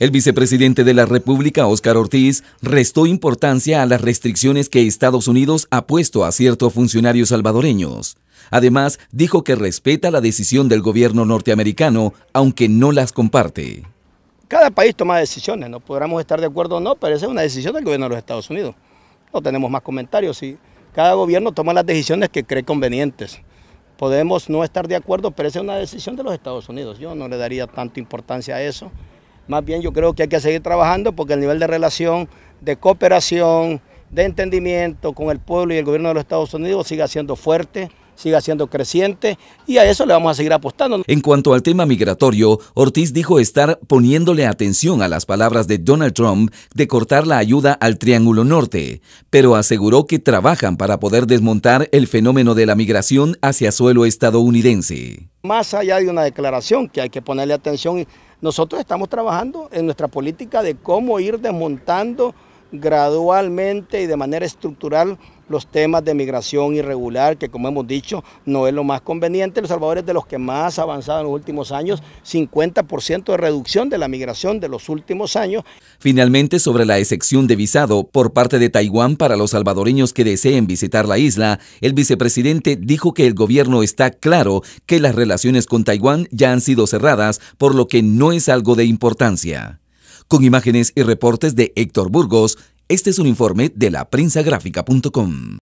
El vicepresidente de la República, Óscar Ortiz, restó importancia a las restricciones que Estados Unidos ha puesto a ciertos funcionarios salvadoreños. Además, dijo que respeta la decisión del gobierno norteamericano, aunque no las comparte. Cada país toma decisiones, no podremos estar de acuerdo o no, pero esa es una decisión del gobierno de los Estados Unidos. No tenemos más comentarios y cada gobierno toma las decisiones que cree convenientes. Podemos no estar de acuerdo, pero esa es una decisión de los Estados Unidos. Yo no le daría tanta importancia a eso. Más bien yo creo que hay que seguir trabajando porque el nivel de relación, de cooperación, de entendimiento con el pueblo y el gobierno de los Estados Unidos siga siendo fuerte siga siendo creciente y a eso le vamos a seguir apostando. En cuanto al tema migratorio, Ortiz dijo estar poniéndole atención a las palabras de Donald Trump de cortar la ayuda al Triángulo Norte, pero aseguró que trabajan para poder desmontar el fenómeno de la migración hacia suelo estadounidense. Más allá de una declaración que hay que ponerle atención nosotros estamos trabajando en nuestra política de cómo ir desmontando gradualmente y de manera estructural los temas de migración irregular, que como hemos dicho, no es lo más conveniente. Los salvadores de los que más ha avanzado en los últimos años, 50% de reducción de la migración de los últimos años. Finalmente, sobre la excepción de visado por parte de Taiwán para los salvadoreños que deseen visitar la isla, el vicepresidente dijo que el gobierno está claro que las relaciones con Taiwán ya han sido cerradas, por lo que no es algo de importancia. Con imágenes y reportes de Héctor Burgos, este es un informe de la prensagráfica.com.